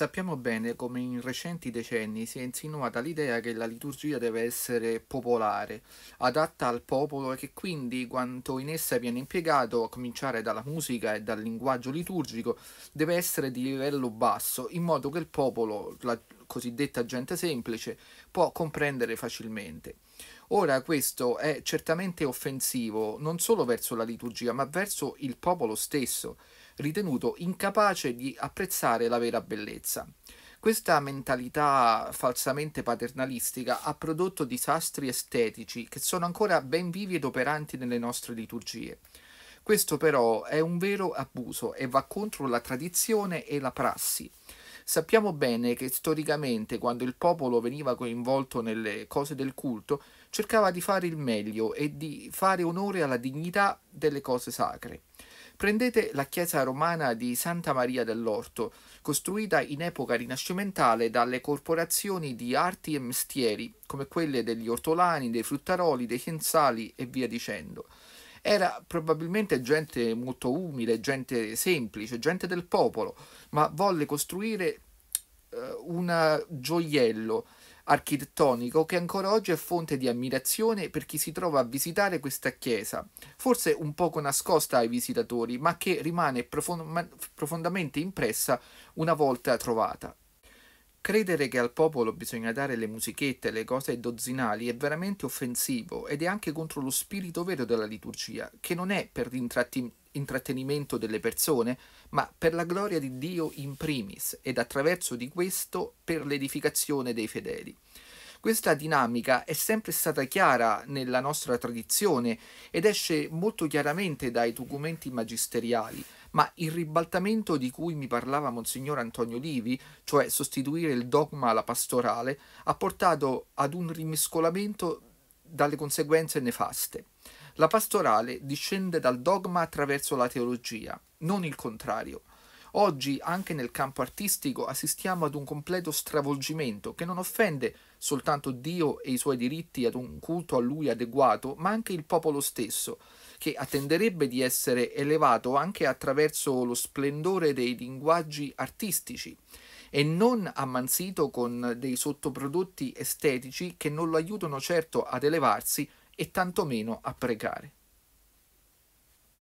Sappiamo bene come in recenti decenni si è insinuata l'idea che la liturgia deve essere popolare, adatta al popolo e che quindi quanto in essa viene impiegato, a cominciare dalla musica e dal linguaggio liturgico, deve essere di livello basso, in modo che il popolo, la cosiddetta gente semplice, può comprendere facilmente. Ora questo è certamente offensivo non solo verso la liturgia, ma verso il popolo stesso ritenuto incapace di apprezzare la vera bellezza. Questa mentalità falsamente paternalistica ha prodotto disastri estetici che sono ancora ben vivi ed operanti nelle nostre liturgie. Questo però è un vero abuso e va contro la tradizione e la prassi. Sappiamo bene che storicamente, quando il popolo veniva coinvolto nelle cose del culto, cercava di fare il meglio e di fare onore alla dignità delle cose sacre. Prendete la chiesa romana di Santa Maria dell'Orto, costruita in epoca rinascimentale dalle corporazioni di arti e mestieri, come quelle degli ortolani, dei fruttaroli, dei sensali e via dicendo. Era probabilmente gente molto umile, gente semplice, gente del popolo, ma volle costruire eh, un gioiello architettonico che ancora oggi è fonte di ammirazione per chi si trova a visitare questa chiesa, forse un poco nascosta ai visitatori, ma che rimane profondamente impressa una volta trovata. Credere che al popolo bisogna dare le musichette, le cose dozzinali è veramente offensivo ed è anche contro lo spirito vero della liturgia, che non è per, intrattenimento delle persone, ma per la gloria di Dio in primis ed attraverso di questo per l'edificazione dei fedeli. Questa dinamica è sempre stata chiara nella nostra tradizione ed esce molto chiaramente dai documenti magisteriali, ma il ribaltamento di cui mi parlava Monsignor Antonio Livi, cioè sostituire il dogma alla pastorale, ha portato ad un rimescolamento dalle conseguenze nefaste. La pastorale discende dal dogma attraverso la teologia, non il contrario. Oggi, anche nel campo artistico, assistiamo ad un completo stravolgimento che non offende soltanto Dio e i suoi diritti ad un culto a Lui adeguato, ma anche il popolo stesso, che attenderebbe di essere elevato anche attraverso lo splendore dei linguaggi artistici e non ammansito con dei sottoprodotti estetici che non lo aiutano certo ad elevarsi, e tantomeno a pregare.